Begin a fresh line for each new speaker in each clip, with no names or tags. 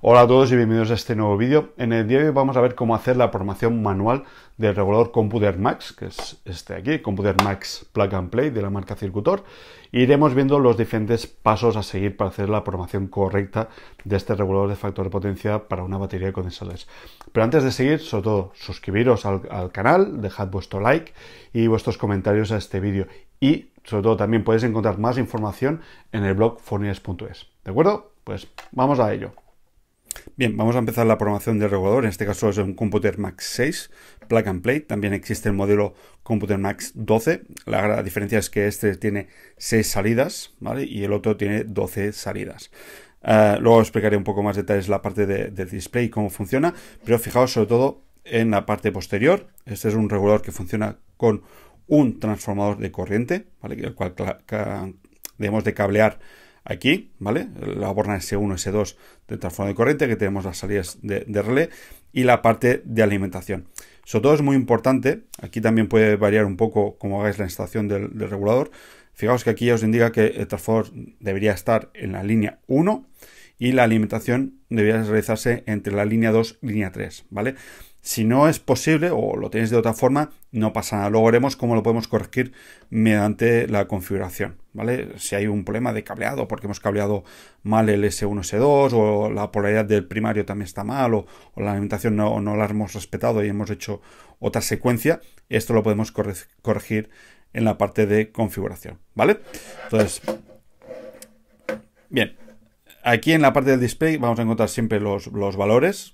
Hola a todos y bienvenidos a este nuevo vídeo. En el día de hoy vamos a ver cómo hacer la formación manual del regulador Computer Max, que es este aquí, Computer Max Plug and Play de la marca Circutor. iremos viendo los diferentes pasos a seguir para hacer la formación correcta de este regulador de factor de potencia para una batería de condensadores. Pero antes de seguir, sobre todo, suscribiros al, canal, dejad vuestro like y vuestros comentarios a este vídeo. Y sobre todo también podéis encontrar más información en el blog fornies.es. ¿De acuerdo? Pues vamos a ello. Bien, vamos a empezar la programación del regulador. En este caso es un Computer Max 6, plug and play. También existe el modelo Computer Max 12. La diferencia es que este tiene 6 salidas ¿vale? y el otro tiene 12 salidas. Eh, luego explicaré un poco más detalles la parte del display y cómo funciona, pero fijaos sobre todo en la parte posterior. Este es un regulador que funciona con un transformador de corriente, ¿vale? el cual debemos de cablear aquí, ¿vale? La borna S1, S2 de transformador de corriente, que tenemos las salidas de, relé y la parte de alimentación. Sobre todo es muy importante, aquí también puede variar un poco como hagáis la instalación del, regulador. Fijaos que aquí ya os indica que el transformador debería estar en la línea 1 y la alimentación debería realizarse entre la línea 2 y línea 3, ¿vale? Si no es posible o lo tenéis de otra forma, no pasa nada. Luego veremos cómo lo podemos corregir mediante la configuración, ¿vale? Si hay un problema de cableado porque hemos cableado mal el S1, S2 o la polaridad del primario también está mal o, la alimentación no, no, la hemos respetado y hemos hecho otra secuencia, esto lo podemos corregir en la parte de configuración, ¿vale? Entonces, bien. Aquí en la parte del display vamos a encontrar siempre los, valores.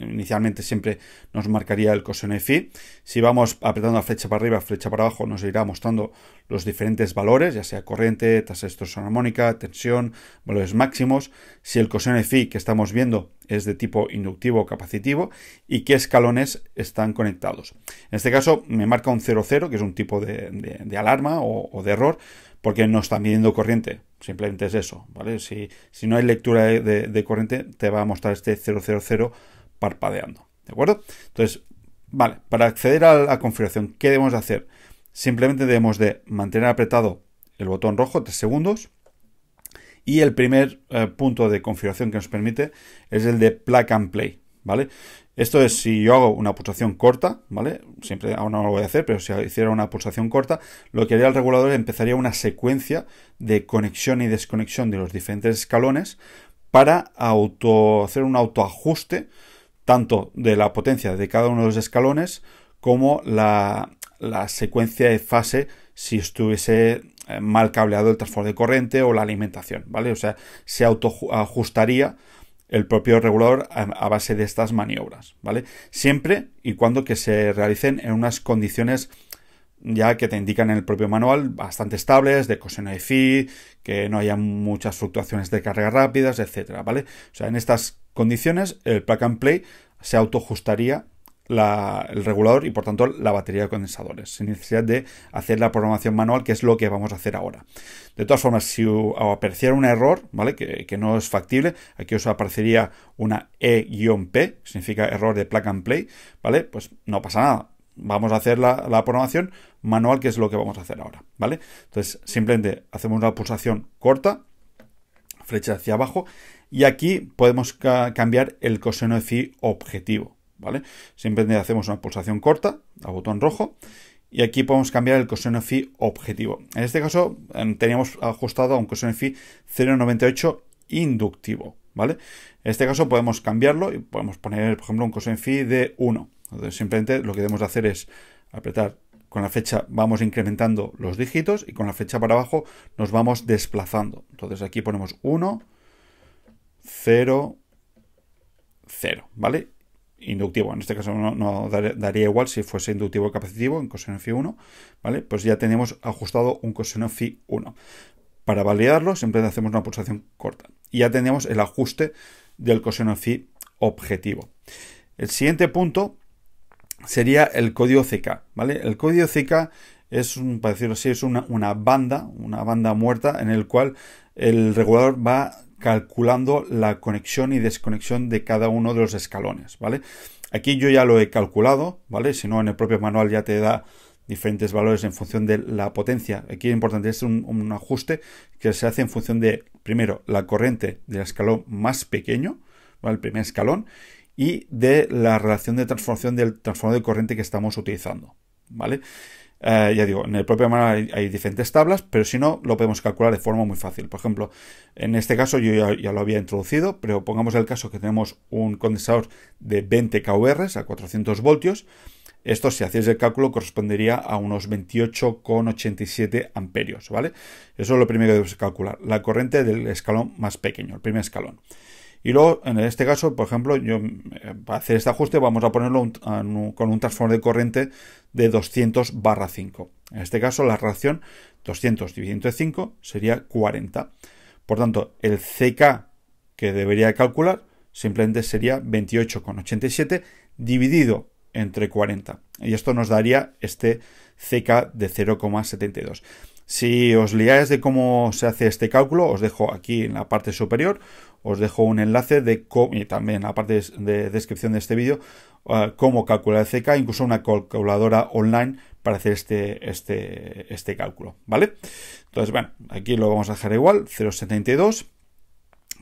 Inicialmente siempre nos marcaría el coseno fi. Si vamos apretando la flecha para arriba, flecha para abajo, nos irá mostrando los diferentes valores, ya sea corriente, tasa de armónica, tensión, valores máximos. Si el coseno fi que estamos viendo es de tipo inductivo o capacitivo y qué escalones están conectados. En este caso me marca un 00, que es un tipo de, alarma o, o de error, porque no está midiendo corriente Simplemente es eso, ¿vale? Si, si no hay lectura de, corriente, te va a mostrar este 000 parpadeando, ¿de acuerdo? Entonces, vale, para acceder a la configuración, ¿qué debemos hacer? Simplemente debemos de mantener apretado el botón rojo tres segundos y el primer eh, punto de configuración que nos permite es el de plug and play, ¿vale? Esto es si yo hago una pulsación corta, ¿vale? Siempre aún no lo voy a hacer, pero si hiciera una pulsación corta, lo que haría el regulador es empezaría una secuencia de conexión y desconexión de los diferentes escalones para auto, hacer un autoajuste tanto de la potencia de cada uno de los escalones como la, la secuencia de fase si estuviese eh, mal cableado el transporte de corriente o la alimentación, ¿vale? O sea, se autoajustaría el propio regulador a, base de estas maniobras, ¿vale? Siempre y cuando que se realicen en unas condiciones ya que te indican en el propio manual, bastante estables, de coseno de phi, que no haya muchas fluctuaciones de carga rápidas, etcétera, ¿vale? O sea, en estas condiciones, el plug and play se autoajustaría el regulador y por tanto la batería de condensadores, sin necesidad de hacer la programación manual, que es lo que vamos a hacer ahora. De todas formas, si apareciera un error, ¿vale? Que, no es factible, aquí os aparecería una E-P, significa error de plug and play, ¿vale? Pues no pasa nada. Vamos a hacer la, programación manual, que es lo que vamos a hacer ahora, ¿vale? Entonces, simplemente hacemos una pulsación corta, flecha hacia abajo, y aquí podemos cambiar el coseno de fi objetivo, ¿vale? Simplemente hacemos una pulsación corta a botón rojo y aquí podemos cambiar el coseno fi objetivo. En este caso em, teníamos ajustado a un coseno phi 0,98 inductivo, ¿vale? En este caso podemos cambiarlo y podemos poner, por ejemplo, un coseno fi de 1. Entonces simplemente lo que debemos hacer es apretar con la fecha vamos incrementando los dígitos y con la fecha para abajo nos vamos desplazando. Entonces aquí ponemos 1, 0, 0, ¿vale? inductivo, en este caso no, daría igual si fuese inductivo o capacitivo en coseno fi 1, ¿vale? Pues ya tenemos ajustado un coseno fi 1. Para validarlo siempre hacemos una pulsación corta y ya tenemos el ajuste del coseno fi objetivo. El siguiente punto sería el código CK, ¿vale? El código CK es, un, para decirlo así, es una, una banda, una banda muerta en el cual el regulador va calculando la conexión y desconexión de cada uno de los escalones, ¿vale? Aquí yo ya lo he calculado, ¿vale? Si no, en el propio manual ya te da diferentes valores en función de la potencia. Aquí lo importante es un, ajuste que se hace en función de, primero, la corriente del escalón más pequeño, el primer escalón, y de la relación de transformación del transformador de corriente que estamos utilizando, ¿vale? vale eh, ya digo, en el propio manual hay, diferentes tablas, pero si no, lo podemos calcular de forma muy fácil. Por ejemplo, en este caso yo ya, lo había introducido, pero pongamos el caso que tenemos un condensador de 20 kVR a 400 voltios. Esto, si hacéis el cálculo, correspondería a unos 28,87 amperios, ¿vale? Eso es lo primero que debemos calcular, la corriente del escalón más pequeño, el primer escalón. Y luego, en este caso, por ejemplo, yo para hacer este ajuste vamos a ponerlo con un transformador de corriente de 200 barra 5. En este caso, la relación 200 dividido entre 5 sería 40. Por tanto, el CK que debería calcular simplemente sería 28,87 dividido entre 40. Y esto nos daría este CK de 0,72. Si os liáis de cómo se hace este cálculo, os dejo aquí en la parte superior os dejo un enlace de cómo, y también aparte de descripción de este vídeo, ah, cómo calcular el CK, incluso una calculadora online para hacer este, este, este cálculo, ¿vale? Entonces, bueno, aquí lo vamos a dejar igual, 0.72.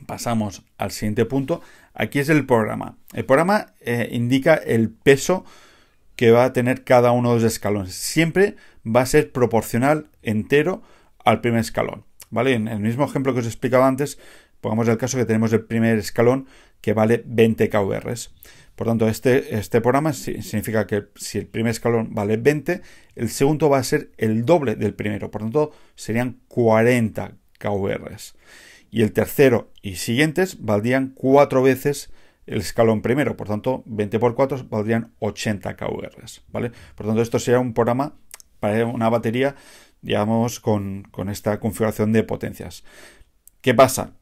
Pasamos al siguiente punto. Aquí es el programa. El programa eh, indica el peso que va a tener cada uno de los escalones. Siempre va a ser proporcional entero al primer escalón. ¿Vale? En el mismo ejemplo que os explicaba antes, Pongamos el caso que tenemos el primer escalón que vale 20 KVRs. Por tanto, este, este programa significa que si el primer escalón vale 20, el segundo va a ser el doble del primero. Por tanto, serían 40 KVRs. Y el tercero y siguientes valdrían cuatro veces el escalón primero. Por tanto, 20 por 4 valdrían 80 KVRs. ¿vale? Por tanto, esto sería un programa para una batería, digamos, con, con esta configuración de potencias. ¿Qué pasa?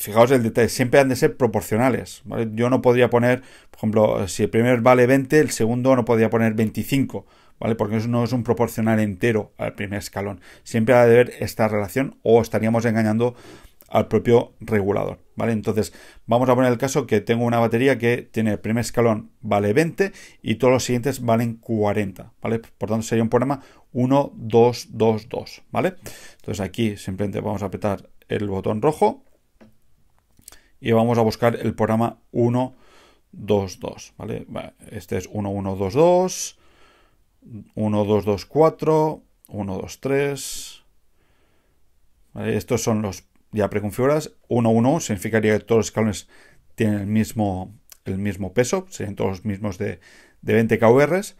fijaos el detalle, siempre han de ser proporcionales. Yo no podría poner, por ejemplo, si el primer vale 20, el segundo no podría poner 25, ¿vale? Porque eso no es un proporcional entero al primer escalón. Siempre ha de haber esta relación o estaríamos engañando al propio regulador, ¿vale? Entonces, vamos a poner el caso que tengo una batería que tiene el primer escalón vale 20 y todos los siguientes valen 40, ¿vale? Por tanto, sería un problema 1, 2, 2, 2, ¿vale? Entonces, aquí simplemente vamos a apretar el botón rojo y vamos a buscar el programa 122, ¿vale? Este es 1122, 1224, 123, 3. Estos son los ya preconfigurados. 11 significaría que todos los escalones tienen el mismo, el mismo peso, serían todos los mismos de, de 20 KVRs.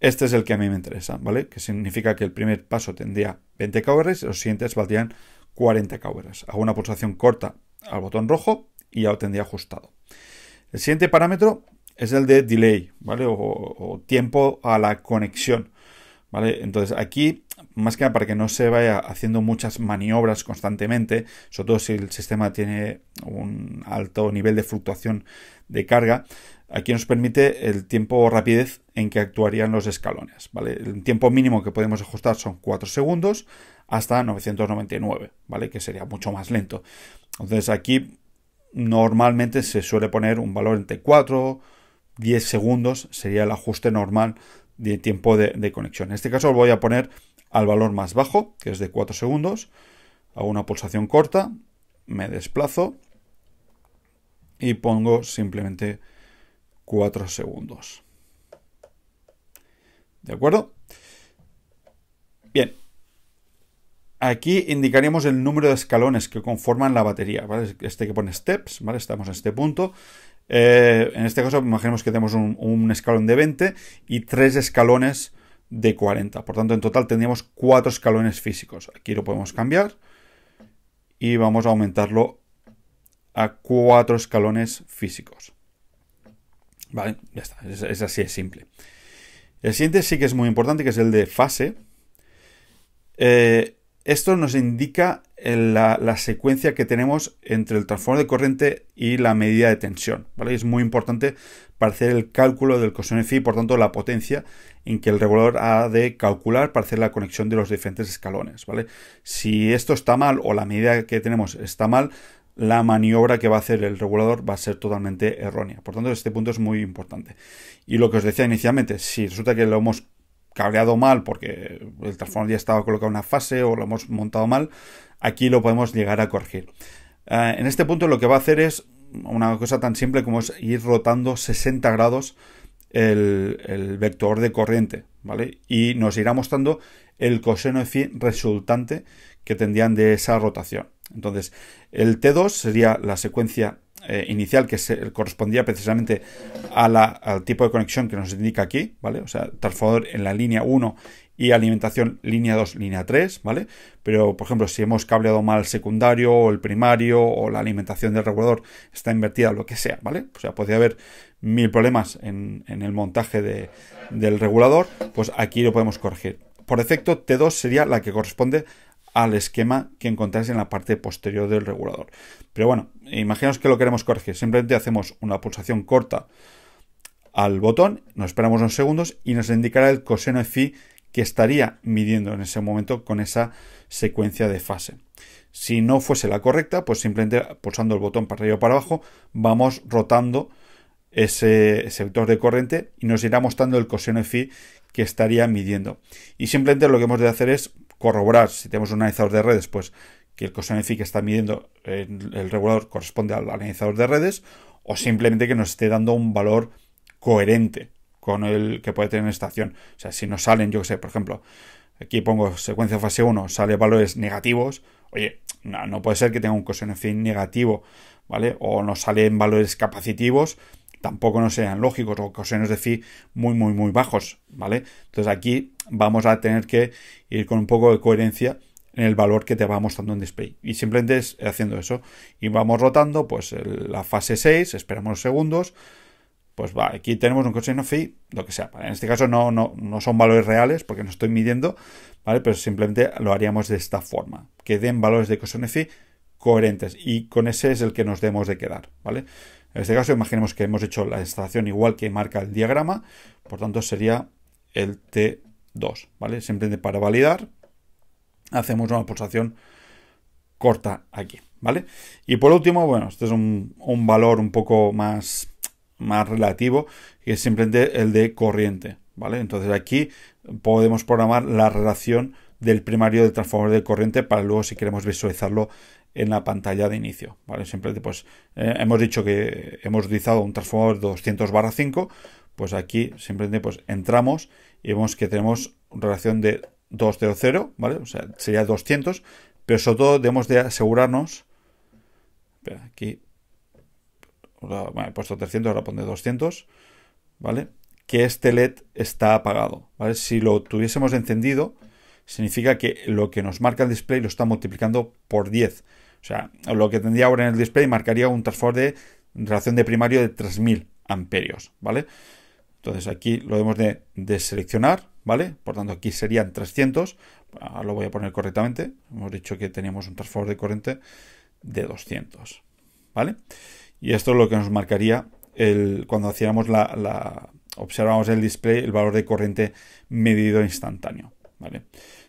Este es el que a mí me interesa, ¿vale? Que significa que el primer paso tendría 20 KVRs y los siguientes valdrían 40 KVRs. Hago una pulsación corta al botón rojo y ya lo tendría ajustado. El siguiente parámetro es el de delay, ¿vale? O, tiempo a la conexión, ¿vale? Entonces aquí, más que nada para que no se vaya haciendo muchas maniobras constantemente, sobre todo si el sistema tiene un alto nivel de fluctuación de carga, Aquí nos permite el tiempo o rapidez en que actuarían los escalones. ¿vale? El tiempo mínimo que podemos ajustar son 4 segundos hasta 999, ¿vale? que sería mucho más lento. Entonces aquí normalmente se suele poner un valor entre 4 10 segundos, sería el ajuste normal de tiempo de, de conexión. En este caso lo voy a poner al valor más bajo, que es de 4 segundos. Hago una pulsación corta, me desplazo y pongo simplemente 4 segundos. ¿De acuerdo? Bien. Aquí indicaríamos el número de escalones que conforman la batería. Este que pone steps, Estamos en este punto. Eh, en este caso, imaginemos que tenemos un, un, escalón de 20 y tres escalones de 40. Por tanto, en total tendríamos cuatro escalones físicos. Aquí lo podemos cambiar y vamos a aumentarlo a cuatro escalones físicos. ¿Vale? Ya está, es, así, es simple. El siguiente sí que es muy importante, que es el de fase. Eh, esto nos indica eh, la, la, secuencia que tenemos entre el transformador de corriente y la medida de tensión. ¿vale? es muy importante para hacer el cálculo del coseno y por tanto la potencia en que el regulador ha de calcular para hacer la conexión de los diferentes escalones. ¿vale? Si esto está mal o la medida que tenemos está mal, la maniobra que va a hacer el regulador va a ser totalmente errónea. Por tanto, este punto es muy importante. Y lo que os decía inicialmente, si resulta que lo hemos cableado mal porque el transformador ya estaba colocado en una fase o lo hemos montado mal, aquí lo podemos llegar a corregir. Eh, en este punto lo que va a hacer es una cosa tan simple como es ir rotando 60 grados el, vector de corriente, ¿vale? Y nos irá mostrando el coseno de resultante que tendrían de esa rotación. Entonces, el T2 sería la secuencia eh, inicial que se, correspondía precisamente a al tipo de conexión que nos indica aquí, ¿vale? O sea, transformador en la línea 1 y alimentación línea 2, línea 3, ¿vale? Pero, por ejemplo, si hemos cableado mal el secundario o el primario o la alimentación del regulador está invertida, lo que sea, ¿vale? O sea, podría haber mil problemas en, el montaje del regulador, pues aquí lo podemos corregir. Por defecto, T2 sería la que corresponde al esquema que encontráis en la parte posterior del regulador. Pero bueno, imaginaos que lo queremos corregir. Simplemente hacemos una pulsación corta al botón, nos esperamos unos segundos y nos indicará el coseno de phi que estaría midiendo en ese momento con esa secuencia de fase. Si no fuese la correcta, pues simplemente pulsando el botón para arriba o para abajo, vamos rotando ese, sector de corriente y nos irá mostrando el coseno de phi que estaría midiendo. Y simplemente lo que hemos de hacer es corroborar si tenemos un analizador de redes, pues que el fi que está midiendo eh, el regulador corresponde al analizador de redes, o simplemente que nos esté dando un valor coherente con el que puede tener esta estación. O sea, si nos salen, yo que sé, por ejemplo, aquí pongo secuencia fase 1, sale valores negativos, oye, no, puede ser que tenga un coseno fin negativo, ¿vale? O nos salen valores capacitivos tampoco no sean lógicos o cosenos de phi muy, muy, muy bajos, ¿vale? Entonces aquí vamos a tener que ir con un poco de coherencia en el valor que te va mostrando en display. Y simplemente es haciendo eso. Y vamos rotando, pues la fase 6, esperamos segundos. Pues va, aquí tenemos un coseno phi, lo que sea. En este caso no, no, son valores reales porque no estoy midiendo, ¿vale? Pero simplemente lo haríamos de esta forma. Que den valores de coseno phi coherentes. Y con ese es el que nos debemos de quedar, ¿vale? En este caso, imaginemos que hemos hecho la instalación igual que marca el diagrama, por tanto sería el T2, ¿vale? Simplemente para validar, hacemos una pulsación corta aquí, ¿vale? Y por último, bueno, este es un, valor un poco más, más relativo, que es simplemente el de corriente, ¿vale? Entonces aquí podemos programar la relación del primario del transformador de corriente para luego si queremos visualizarlo en la pantalla de inicio. ¿vale? pues, eh, hemos dicho que hemos utilizado un transformador 200 barra 5, pues aquí simplemente pues, entramos y vemos que tenemos relación de 200, ¿vale? O sea, sería 200, pero sobre todo debemos de asegurarnos, aquí, he puesto 300, ahora pone 200, ¿vale? Que este LED está apagado, ¿vale? Si lo tuviésemos encendido, significa que lo que nos marca el display lo está multiplicando por 10. O sea, lo que tendría ahora en el display marcaría un transform de relación de primario de 3000 amperios, ¿vale? Entonces aquí lo hemos de, seleccionar, ¿vale? Por tanto aquí serían 300, ahora lo voy a poner correctamente, hemos dicho que teníamos un transformador de corriente de 200, ¿vale? Y esto es lo que nos marcaría el, cuando hacíamos la, la observamos el display, el valor de corriente medido instantáneo, ¿vale?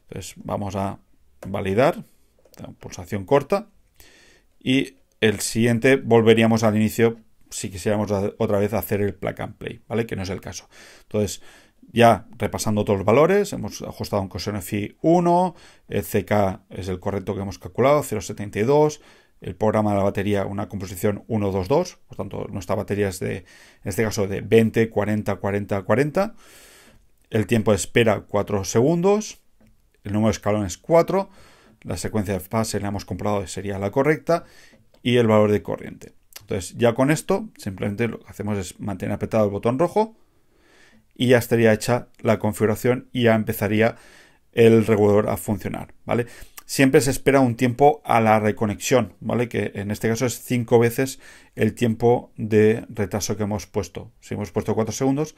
Entonces vamos a validar, pulsación corta, y el siguiente volveríamos al inicio si quisiéramos otra vez hacer el plug and play, ¿vale? Que no es el caso. Entonces, ya repasando todos los valores, hemos ajustado un coseno fi 1, el CK es el correcto que hemos calculado, 0,72, el programa de la batería una composición 122, por tanto nuestra batería es de, en este caso, de 20, 40, 40, 40, el tiempo de espera 4 segundos, el número de escalones 4, la secuencia de fase la hemos comprado sería la correcta y el valor de corriente. Entonces ya con esto simplemente lo que hacemos es mantener apretado el botón rojo y ya estaría hecha la configuración y ya empezaría el regulador a funcionar, ¿vale? Siempre se espera un tiempo a la reconexión, ¿vale? Que en este caso es cinco veces el tiempo de retraso que hemos puesto. Si hemos puesto cuatro segundos,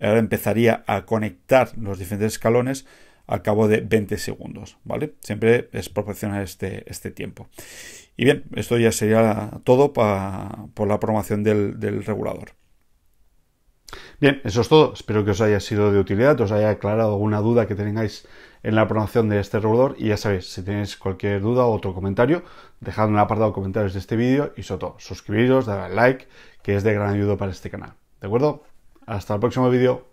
ahora empezaría a conectar los diferentes escalones al cabo de 20 segundos, ¿vale? Siempre es proporcional este, este tiempo. Y bien, esto ya sería todo para por la promoción del, regulador. Bien, eso es todo. Espero que os haya sido de utilidad, os haya aclarado alguna duda que tengáis en la promoción de este regulador. Y ya sabéis, si tenéis cualquier duda o otro comentario, dejad en el apartado de comentarios de este vídeo y sobre todo, suscribiros, dadle like, que es de gran ayuda para este canal. ¿De acuerdo? Hasta el próximo vídeo.